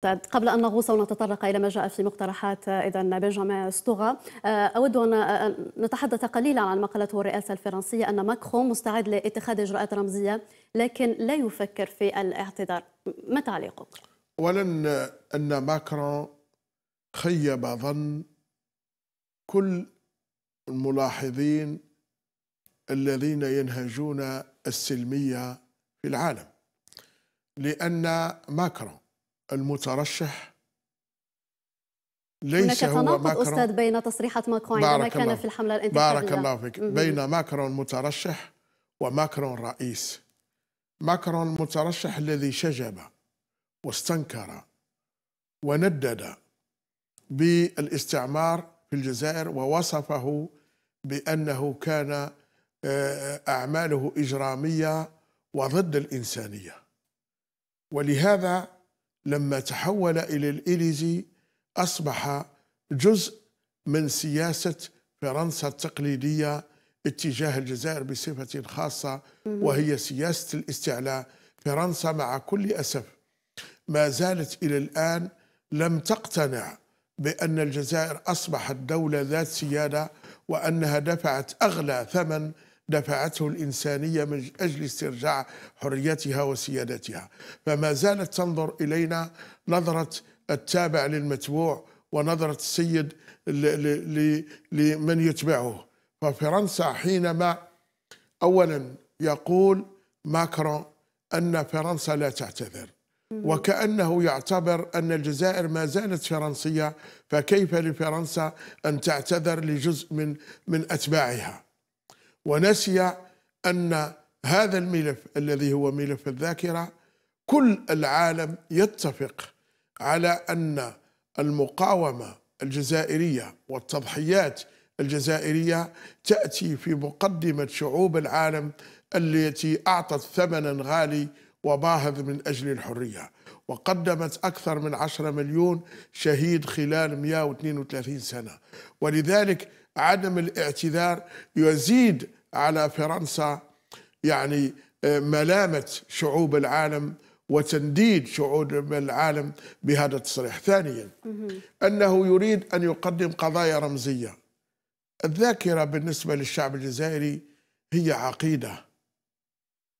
طيب، قبل أن نغوص ونتطرق إلى ما جاء في مقترحات آه، إذا بنجامين ستوغا آه، أود أن آه، نتحدث قليلا عن ما قالته الرئاسة الفرنسية أن ماكرون مستعد لاتخاذ إجراءات رمزية لكن لا يفكر في الاعتذار ما تعليقك؟ أولا أن ماكرون خيب ظن كل الملاحظين الذين ينهجون السلمية في العالم لأن ماكرون المترشح ليس هناك تناقض ماكرون استاذ بين تصريحات ماكرون عندما كان في الحمله الانتخابيه بارك الله فيك بين ماكرون مترشح وماكرون رئيس ماكرون المترشح الذي شجب واستنكر وندد بالاستعمار في الجزائر ووصفه بأنه كان آه، أعماله إجرامية وضد الإنسانية ولهذا لما تحول إلى الإليزي أصبح جزء من سياسة فرنسا التقليدية اتجاه الجزائر بصفة خاصة وهي سياسة الاستعلاء فرنسا مع كل أسف ما زالت إلى الآن لم تقتنع بأن الجزائر أصبحت دولة ذات سيادة وأنها دفعت أغلى ثمن دفعته الإنسانية من أجل استرجاع حريتها وسيادتها فما زالت تنظر إلينا نظرة التابع للمتبوع ونظرة السيد لمن يتبعه ففرنسا حينما أولا يقول ماكرون أن فرنسا لا تعتذر وكأنه يعتبر أن الجزائر ما زالت فرنسية فكيف لفرنسا أن تعتذر لجزء من من أتباعها ونسي أن هذا الملف الذي هو ملف الذاكرة كل العالم يتفق على أن المقاومة الجزائرية والتضحيات الجزائرية تأتي في مقدمة شعوب العالم التي أعطت ثمنا غالي وباهظ من أجل الحرية وقدمت أكثر من 10 مليون شهيد خلال 132 سنة ولذلك عدم الاعتذار يزيد على فرنسا يعني آه، ملامة شعوب العالم وتنديد شعوب العالم بهذا التصريح ثانيا أنه يريد أن يقدم قضايا رمزية الذاكرة بالنسبة للشعب الجزائري هي عقيدة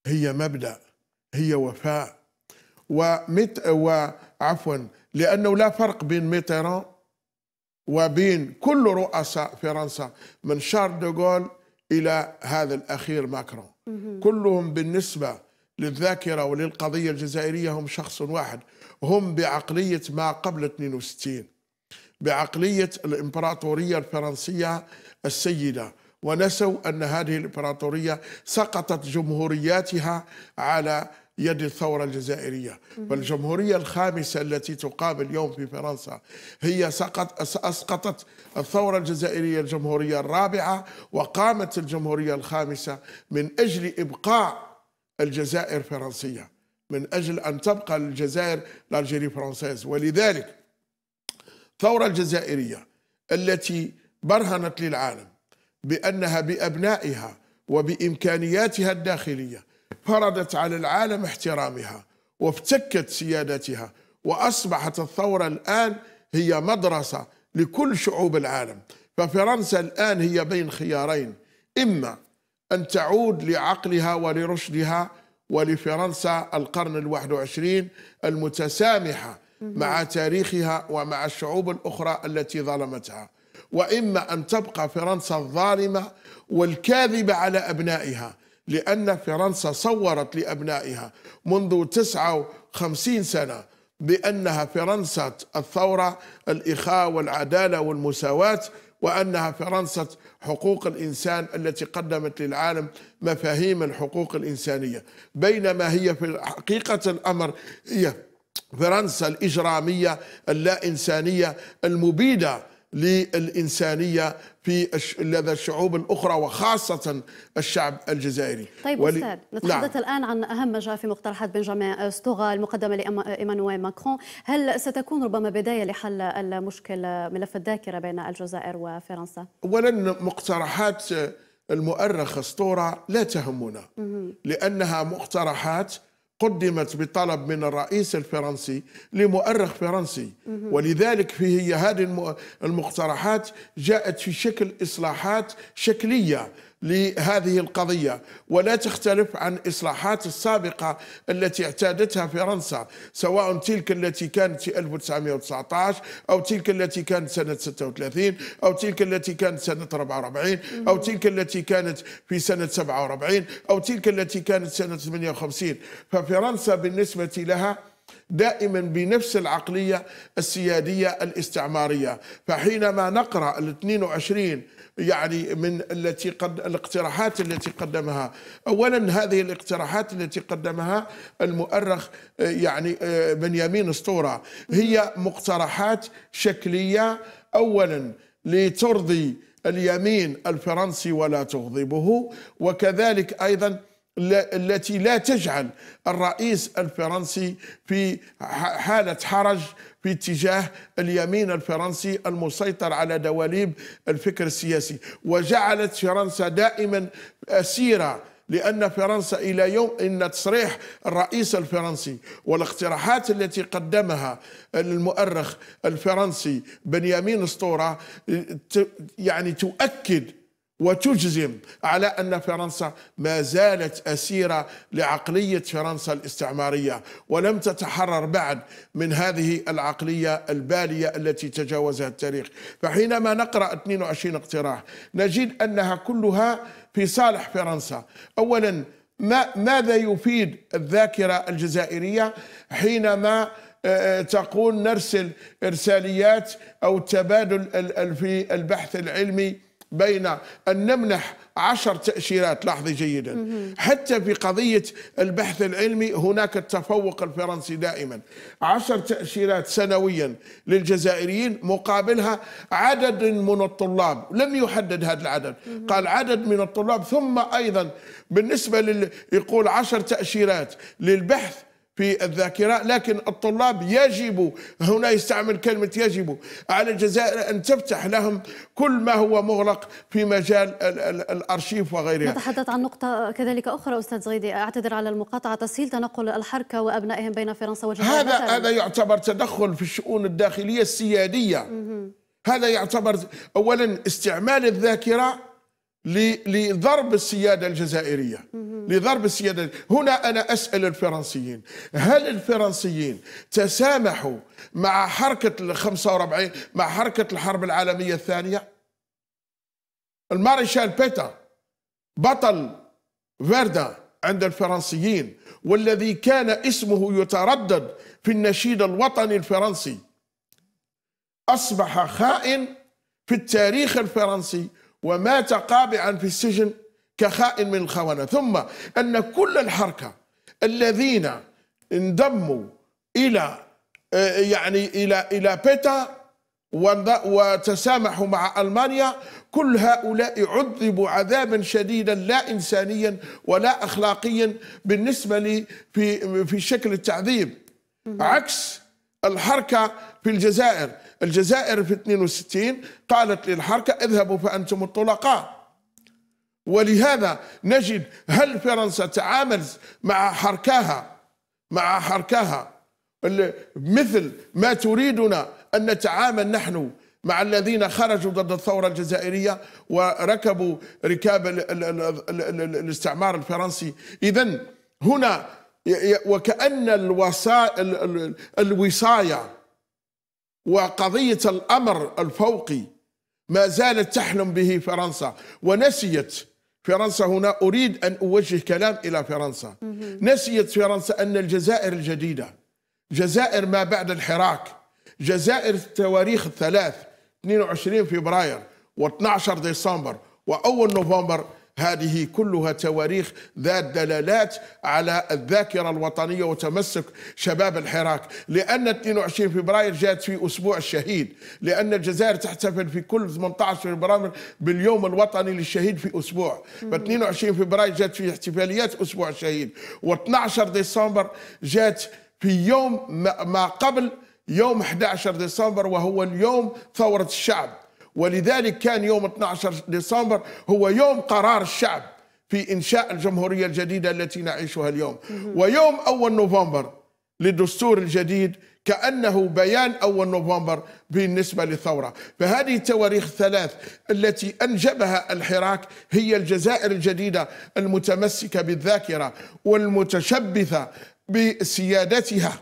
هي مبدأ هي وفاء ومت وعفوا لأنه لا فرق بين ميتيران وبين كل رؤساء فرنسا من شارل دوغول إلى هذا الأخير ماكرون كلهم بالنسبة للذاكرة وللقضية الجزائرية هم شخص واحد هم بعقلية ما قبل 62 بعقلية الإمبراطورية الفرنسية السيدة ونسوا أن هذه الإمبراطورية سقطت جمهورياتها على يد الثورة الجزائرية والجمهورية الخامسة التي تقام اليوم في فرنسا هي سقط أسقطت الثورة الجزائرية الجمهورية الرابعة وقامت الجمهورية الخامسة من أجل إبقاء الجزائر فرنسية من أجل أن تبقى الجزائر لالجيري فرانسيز ولذلك الثورة الجزائرية التي برهنت للعالم بأنها بأبنائها وبإمكانياتها الداخلية فرضت على العالم احترامها وافتكت سيادتها واصبحت الثوره الان هي مدرسه لكل شعوب العالم ففرنسا الان هي بين خيارين اما ان تعود لعقلها ولرشدها ولفرنسا القرن الواحد وعشرين المتسامحه مع تاريخها ومع الشعوب الاخرى التي ظلمتها واما ان تبقى فرنسا الظالمه والكاذبه على ابنائها لأن فرنسا صورت لأبنائها منذ 59 سنة بأنها فرنسا الثورة الإخاء والعدالة والمساواة وأنها فرنسا حقوق الإنسان التي قدمت للعالم مفاهيم الحقوق الإنسانية بينما هي في حقيقة الأمر هي فرنسا الإجرامية اللا إنسانية المبيدة للإنسانية في لدى الشعوب الأخرى وخاصة الشعب الجزائري طيب ولي... أستاذ نعم. نتحدث لا. الآن عن أهم ما جاء في مقترحات بنجامين ستوغا المقدمة لإيمانويل ماكرون هل ستكون ربما بداية لحل المشكل ملف الذاكرة بين الجزائر وفرنسا؟ أولا مقترحات المؤرخ اسطورة لا تهمنا لأنها مقترحات قدمت بطلب من الرئيس الفرنسي لمؤرخ فرنسي ولذلك في هذه المقترحات جاءت في شكل إصلاحات شكلية لهذه القضية ولا تختلف عن إصلاحات السابقة التي اعتادتها فرنسا سواء تلك التي كانت في 1919 أو تلك التي كانت سنة 36 أو تلك التي كانت سنة 44 أو تلك التي كانت في سنة 47 أو تلك التي كانت سنة 58 ففرنسا بالنسبة لها دائما بنفس العقلية السيادية الاستعمارية فحينما نقرأ ال 22 يعني من التي قد الاقتراحات التي قدمها اولا هذه الاقتراحات التي قدمها المؤرخ آه، يعني آه، بنيامين اسطوره هي مقترحات شكليه اولا لترضي اليمين الفرنسي ولا تغضبه وكذلك ايضا التي لا تجعل الرئيس الفرنسي في حالة حرج في اتجاه اليمين الفرنسي المسيطر على دواليب الفكر السياسي وجعلت فرنسا دائما أسيرة لأن فرنسا إلى يوم إن تصريح الرئيس الفرنسي والاقتراحات التي قدمها المؤرخ الفرنسي بنيامين اسطورة يعني تؤكد وتجزم على ان فرنسا ما زالت اسيره لعقليه فرنسا الاستعماريه ولم تتحرر بعد من هذه العقليه الباليه التي تجاوزها التاريخ، فحينما نقرا 22 اقتراح نجد انها كلها في صالح فرنسا، اولا ما ماذا يفيد الذاكره الجزائريه حينما آه، آه، تقول نرسل ارساليات او تبادل في البحث العلمي بين أن نمنح عشر تأشيرات لاحظي جيدا حتى في قضية البحث العلمي هناك التفوق الفرنسي دائما عشر تأشيرات سنويا للجزائريين مقابلها عدد من الطلاب لم يحدد هذا العدد قال عدد من الطلاب ثم أيضا بالنسبة يقول عشر تأشيرات للبحث في الذاكرة لكن الطلاب يجب هنا يستعمل كلمة يجب على الجزائر أن تفتح لهم كل ما هو مغلق في مجال الأرشيف وغيرها نتحدث عن نقطة كذلك أخرى أستاذ غيدي أعتذر على المقاطعة تسهيل تنقل الحركة وأبنائهم بين فرنسا والجزائر هذا مثلاً. هذا يعتبر تدخل في الشؤون الداخلية السيادية هذا يعتبر أولا استعمال الذاكرة لضرب السيادة الجزائرية لضرب السيادة هنا أنا أسأل الفرنسيين هل الفرنسيين تسامحوا مع حركة ال 45 مع حركة الحرب العالمية الثانية المارشال بيتا بطل فيردا عند الفرنسيين والذي كان اسمه يتردد في النشيد الوطني الفرنسي أصبح خائن في التاريخ الفرنسي ومات قابعا في السجن كخائن من الخونة ثم أن كل الحركة الذين انضموا إلى آه، يعني إلى إلى بيتا وتسامحوا مع ألمانيا كل هؤلاء عذبوا عذابا شديدا لا إنسانيا ولا أخلاقيا بالنسبة لي في, في شكل التعذيب عكس الحركة في الجزائر الجزائر في 62 قالت للحركة اذهبوا فأنتم الطلقاء ولهذا نجد هل فرنسا تعاملت مع حركاها مع حركاها مثل ما تريدنا أن نتعامل نحن مع الذين خرجوا ضد الثورة الجزائرية وركبوا ركاب الاستعمار الفرنسي إذا هنا وكأن الوصاية وقضية الأمر الفوقي ما زالت تحلم به فرنسا ونسيت فرنسا هنا أريد أن أوجه كلام إلى فرنسا نسيت فرنسا أن الجزائر الجديدة جزائر ما بعد الحراك جزائر التواريخ الثلاث 22 فبراير و12 ديسمبر وأول نوفمبر هذه كلها تواريخ ذات دلالات على الذاكرة الوطنية وتمسك شباب الحراك لأن 22 فبراير جاءت في أسبوع الشهيد لأن الجزائر تحتفل في كل 18 فبراير باليوم الوطني للشهيد في أسبوع ف 22 فبراير جاءت في احتفاليات أسبوع الشهيد و12 ديسمبر جاءت في يوم ما قبل يوم 11 ديسمبر وهو اليوم ثورة الشعب ولذلك كان يوم 12 ديسمبر هو يوم قرار الشعب في إنشاء الجمهورية الجديدة التي نعيشها اليوم ويوم أول نوفمبر للدستور الجديد كأنه بيان أول نوفمبر بالنسبة للثورة فهذه التواريخ الثلاث التي أنجبها الحراك هي الجزائر الجديدة المتمسكة بالذاكرة والمتشبثة بسيادتها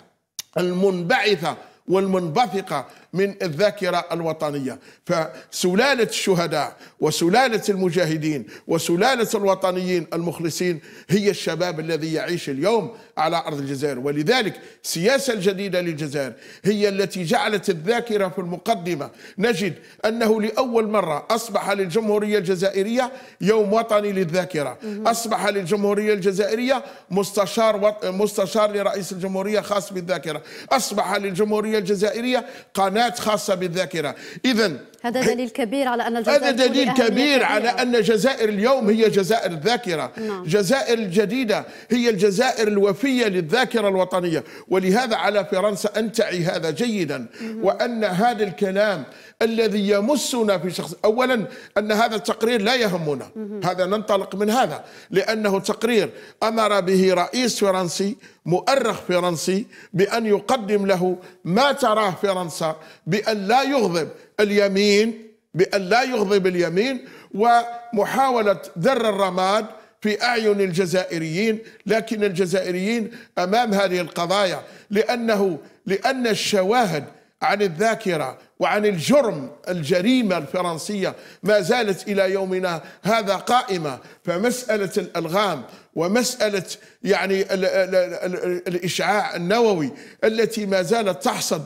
المنبعثة والمنبثقة من الذاكرة الوطنية فسلالة الشهداء وسلالة المجاهدين وسلالة الوطنيين المخلصين هي الشباب الذي يعيش اليوم على أرض الجزائر ولذلك السياسة الجديدة للجزائر هي التي جعلت الذاكرة في المقدمة نجد أنه لأول مرة أصبح للجمهورية الجزائرية يوم وطني للذاكرة أصبح للجمهورية الجزائرية مستشار وط... مستشار لرئيس الجمهورية خاص بالذاكرة أصبح للجمهورية الجزائرية قناة حالات خاصة بالذاكرة إذا هذا دليل كبير على أن الجزائر هذا دليل كبير على أن جزائر اليوم هي جزائر الذاكرة نعم. جزائر الجديدة هي الجزائر الوفية للذاكرة الوطنية ولهذا على فرنسا أن تعي هذا جيدا مم. وأن هذا الكلام الذي يمسنا في شخص أولا أن هذا التقرير لا يهمنا هذا ننطلق من هذا لأنه تقرير أمر به رئيس فرنسي مؤرخ فرنسي بأن يقدم له ما تراه فرنسا بأن لا يغضب اليمين بأن لا يغضب اليمين ومحاولة ذر الرماد في أعين الجزائريين لكن الجزائريين أمام هذه القضايا لأنه لأن الشواهد عن الذاكرة وعن الجرم الجريمة الفرنسية ما زالت إلى يومنا هذا قائمة فمسألة الألغام ومسألة يعني الـ الـ الـ الإشعاع النووي التي ما زالت تحصد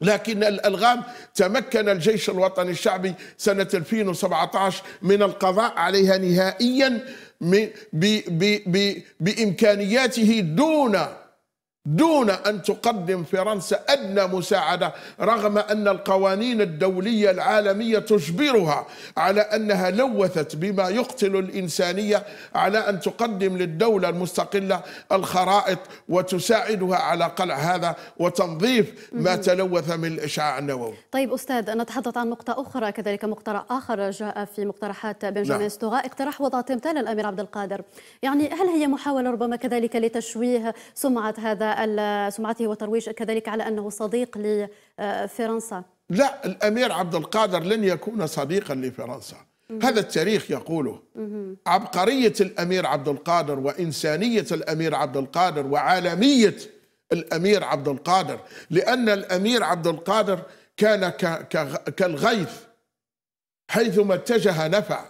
لكن الألغام تمكن الجيش الوطني الشعبي سنة 2017 من القضاء عليها نهائيا بإمكانياته دون دون أن تقدم فرنسا أدنى مساعدة رغم أن القوانين الدولية العالمية تجبرها على أنها لوثت بما يقتل الإنسانية على أن تقدم للدولة المستقلة الخرائط وتساعدها على قلع هذا وتنظيف ما تلوث من الإشعاع النووي طيب أستاذ نتحدث عن نقطة أخرى كذلك مقترح آخر جاء في مقترحات بنجامين ستوغا نعم. اقتراح وضع تمثال الأمير عبد القادر يعني هل هي محاولة ربما كذلك لتشويه سمعة هذا سمعته وترويج كذلك على أنه صديق لفرنسا لا الأمير عبد القادر لن يكون صديقا لفرنسا هذا التاريخ يقوله عبقرية الأمير عبد القادر وإنسانية الأمير عبد القادر وعالمية الأمير عبد القادر لأن الأمير عبد القادر كان كالغيث حيثما اتجه نفع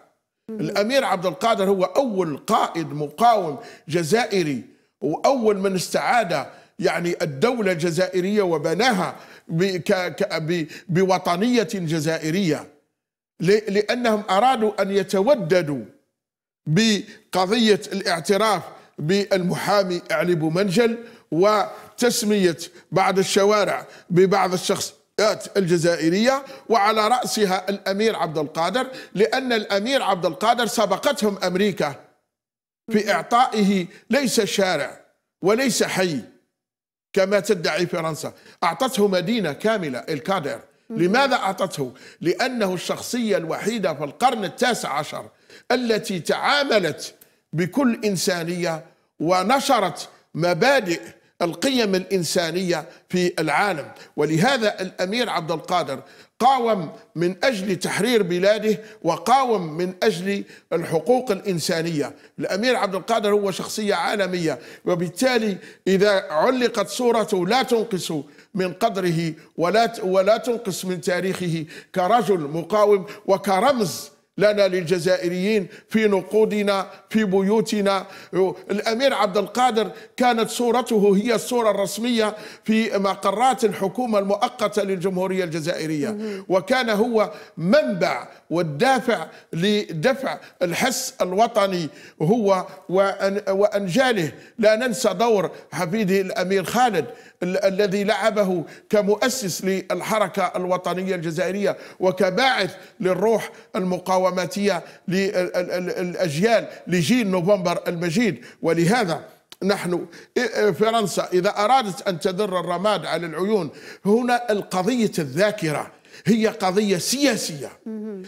الأمير عبد القادر هو أول قائد مقاوم جزائري واول من استعاد يعني الدوله الجزائريه وبناها بوطنيه جزائريه لانهم ارادوا ان يتوددوا بقضيه الاعتراف بالمحامي علي بومنجل وتسميه بعض الشوارع ببعض الشخص الجزائرية وعلى رأسها الأمير عبد القادر لأن الأمير عبد القادر سبقتهم أمريكا في إعطائه ليس شارع وليس حي كما تدعي فرنسا أعطته مدينة كاملة الكادر لماذا أعطته؟ لأنه الشخصية الوحيدة في القرن التاسع عشر التي تعاملت بكل إنسانية ونشرت مبادئ القيم الإنسانية في العالم ولهذا الأمير عبد القادر قاوم من أجل تحرير بلاده وقاوم من أجل الحقوق الإنسانية الأمير عبد القادر هو شخصية عالمية وبالتالي إذا علقت صورته لا تنقص من قدره ولا ولا تنقص من تاريخه كرجل مقاوم وكرمز لنا للجزائريين في نقودنا في بيوتنا الأمير عبد القادر كانت صورته هي الصورة الرسمية في مقرات الحكومة المؤقتة للجمهورية الجزائرية وكان هو منبع والدافع لدفع الحس الوطني هو وأنجاله لا ننسى دور حفيده الأمير خالد الذي لعبه كمؤسس للحركة الوطنية الجزائرية وكباعث للروح المقاوماتية للأجيال لجيل نوفمبر المجيد ولهذا نحن فرنسا إذا أرادت أن تدر الرماد على العيون هنا القضية الذاكرة هي قضية سياسية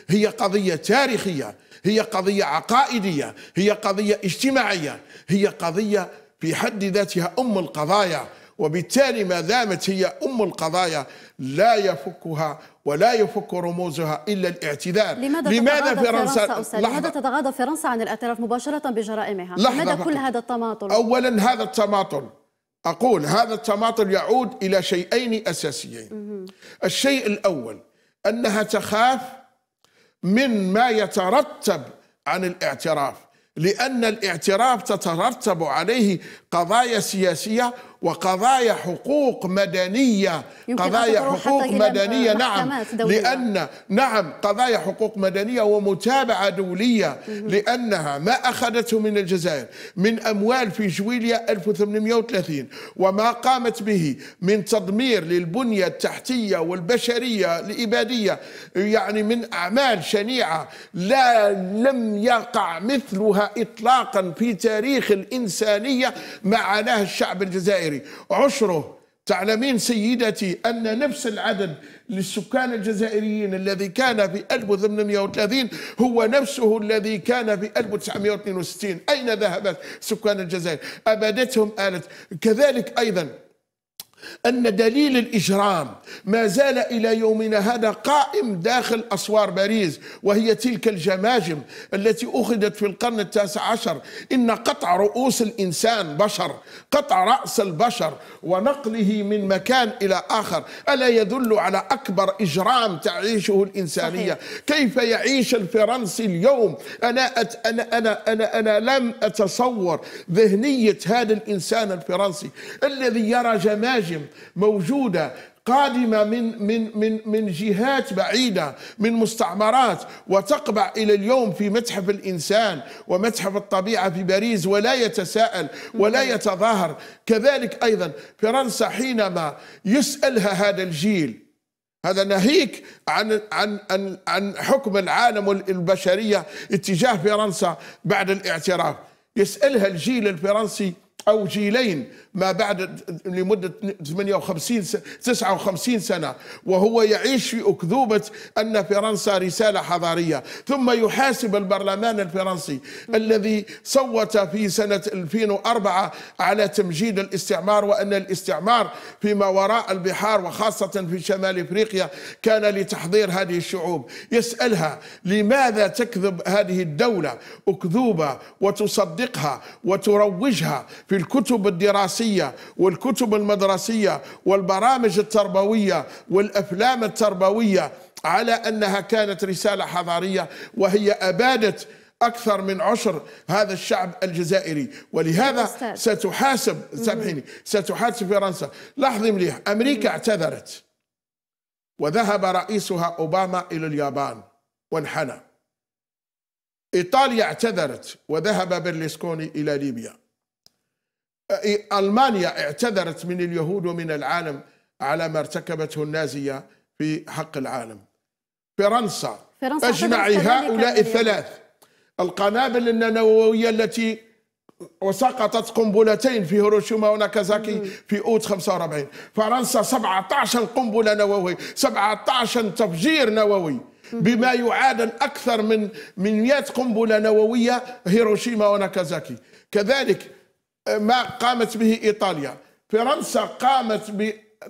هي قضية تاريخية هي قضية عقائدية هي قضية اجتماعية هي قضية في حد ذاتها أم القضايا وبالتالي ما دامت هي أم القضايا لا يفكها ولا يفك رموزها إلا الاعتذار لماذا, لماذا فرنسا, فرنسا لماذا تتغاضى فرنسا عن الاعتراف مباشرة بجرائمها لماذا كل هذا التماطل أولا هذا التماطل أقول هذا التماطل يعود إلى شيئين أساسيين الشيء الأول أنها تخاف من ما يترتب عن الاعتراف لأن الاعتراف تترتب عليه قضايا سياسية وقضايا حقوق مدنية قضايا حقوق مدنية نعم دولية. لأن نعم قضايا حقوق مدنية ومتابعة دولية لأنها ما أخذته من الجزائر من أموال في جويليا 1830 وما قامت به من تضمير للبنية التحتية والبشرية الإبادية يعني من أعمال شنيعة لا لم يقع مثلها إطلاقا في تاريخ الإنسانية مع الشعب الجزائري الجزائري عشره تعلمين سيدتي أن نفس العدد للسكان الجزائريين الذي كان في 1830 هو نفسه الذي كان في 1962 أين ذهبت سكان الجزائر أبادتهم آلت كذلك أيضا أن دليل الإجرام ما زال إلى يومنا هذا قائم داخل أسوار باريس وهي تلك الجماجم التي أخذت في القرن التاسع عشر إن قطع رؤوس الإنسان بشر قطع رأس البشر ونقله من مكان إلى آخر ألا يدل على أكبر إجرام تعيشه الإنسانية صحيح. كيف يعيش الفرنسي اليوم أنا, أت أنا, أنا, أنا, أنا لم أتصور ذهنية هذا الإنسان الفرنسي الذي يرى جماجم نجم موجودة قادمة من من من من جهات بعيدة من مستعمرات وتقبع إلى اليوم في متحف الإنسان ومتحف الطبيعة في باريس ولا يتساءل ولا يتظاهر كذلك أيضا فرنسا حينما يسألها هذا الجيل هذا ناهيك عن عن عن عن حكم العالم البشريه اتجاه فرنسا بعد الاعتراف يسالها الجيل الفرنسي او جيلين ما بعد لمدة 58 سنة 59 سنة وهو يعيش في أكذوبة أن فرنسا رسالة حضارية ثم يحاسب البرلمان الفرنسي الذي صوت في سنة 2004 على تمجيد الاستعمار وأن الاستعمار فيما وراء البحار وخاصة في شمال إفريقيا كان لتحضير هذه الشعوب يسألها لماذا تكذب هذه الدولة أكذوبة وتصدقها وتروجها في الكتب الدراسية الدراسية والكتب المدرسية والبرامج التربوية والأفلام التربوية على أنها كانت رسالة حضارية وهي أبادت أكثر من عشر هذا الشعب الجزائري ولهذا ستحاسب سامحيني ستحاسب فرنسا لاحظي مليح أمريكا اعتذرت وذهب رئيسها أوباما إلى اليابان وانحنى إيطاليا اعتذرت وذهب برلسكوني إلى ليبيا إيه، ألمانيا اعتذرت من اليهود ومن العالم على ما ارتكبته النازية في حق العالم فرنسا, فرنسا أجمعي هؤلاء الثلاث القنابل النووية التي وسقطت قنبلتين في هيروشيما وناكازاكي في اوت 45 فرنسا 17 قنبله نوويه 17 تفجير نووي بما يعادل اكثر من من 100 قنبله نوويه هيروشيما وناكازاكي كذلك ما قامت به إيطاليا فرنسا قامت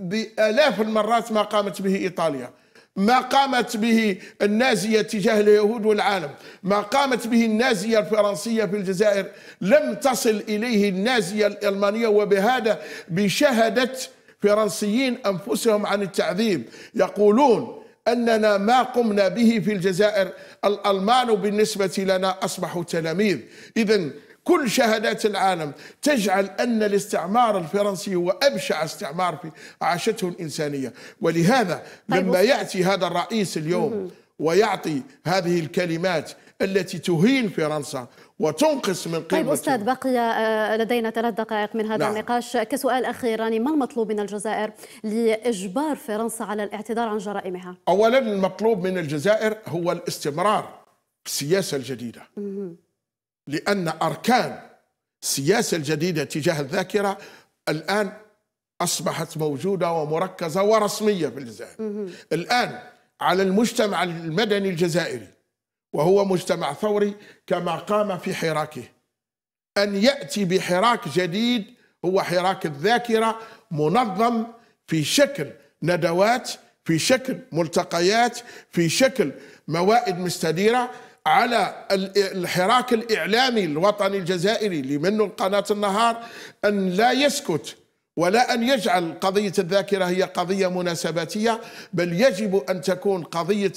بآلاف المرات ما قامت به إيطاليا ما قامت به النازية تجاه اليهود والعالم ما قامت به النازية الفرنسية في الجزائر لم تصل إليه النازية الألمانية وبهذا بشهاده فرنسيين أنفسهم عن التعذيب يقولون أننا ما قمنا به في الجزائر الألمان بالنسبة لنا أصبحوا تلاميذ إذا كل شهادات العالم تجعل أن الاستعمار الفرنسي هو أبشع استعمار في عاشته الإنسانية ولهذا طيب، لما يأتي هذا الرئيس اليوم ويعطي هذه الكلمات التي تهين فرنسا وتنقص من قيمة طيب أستاذ بقي آه، لدينا ثلاث دقائق من هذا نعم. النقاش كسؤال أخير يعني ما المطلوب من الجزائر لإجبار فرنسا على الاعتذار عن جرائمها؟ أولا المطلوب من الجزائر هو الاستمرار بالسياسة الجديدة لأن أركان السياسة الجديدة تجاه الذاكرة الآن أصبحت موجودة ومركزة ورسمية في الجزائر الآن على المجتمع المدني الجزائري وهو مجتمع ثوري كما قام في حراكه أن يأتي بحراك جديد هو حراك الذاكرة منظم في شكل ندوات في شكل ملتقيات في شكل موائد مستديره على الحراك الإعلامي الوطني الجزائري لمنه قناة النهار أن لا يسكت ولا أن يجعل قضية الذاكرة هي قضية مناسباتية بل يجب أن تكون قضية,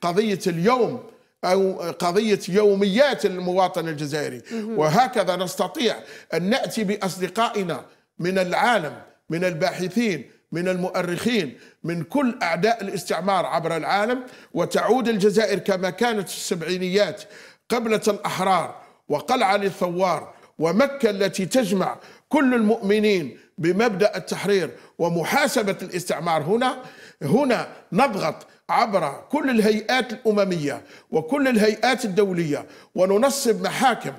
قضية اليوم أو قضية يوميات المواطن الجزائري وهكذا نستطيع أن نأتي بأصدقائنا من العالم من الباحثين من المؤرخين من كل أعداء الاستعمار عبر العالم وتعود الجزائر كما كانت في السبعينيات قبلة الأحرار وقلعة للثوار ومكة التي تجمع كل المؤمنين بمبدأ التحرير ومحاسبة الاستعمار هنا هنا نضغط عبر كل الهيئات الأممية وكل الهيئات الدولية وننصب محاكم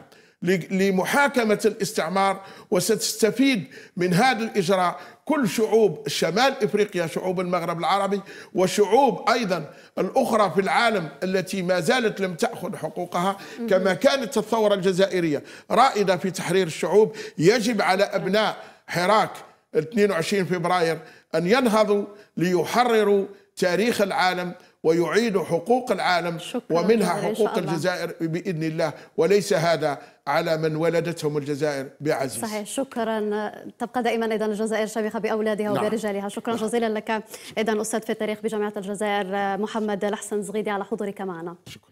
لمحاكمة الاستعمار وستستفيد من هذا الإجراء كل شعوب شمال إفريقيا شعوب المغرب العربي وشعوب أيضا الأخرى في العالم التي ما زالت لم تأخذ حقوقها كما كانت الثورة الجزائرية رائدة في تحرير الشعوب يجب على أبناء حراك 22 فبراير أن ينهضوا ليحرروا تاريخ العالم ويعيد حقوق العالم ومنها حقوق الجزائر باذن الله وليس هذا على من ولدتهم الجزائر بعزيز صحيح شكرا تبقى دائما اذا الجزائر شبيخة باولادها نعم. وبرجالها شكرا نعم. جزيلا لك اذا استاذ في التاريخ بجامعه الجزائر محمد الحسن زغيدي على حضورك معنا شكرا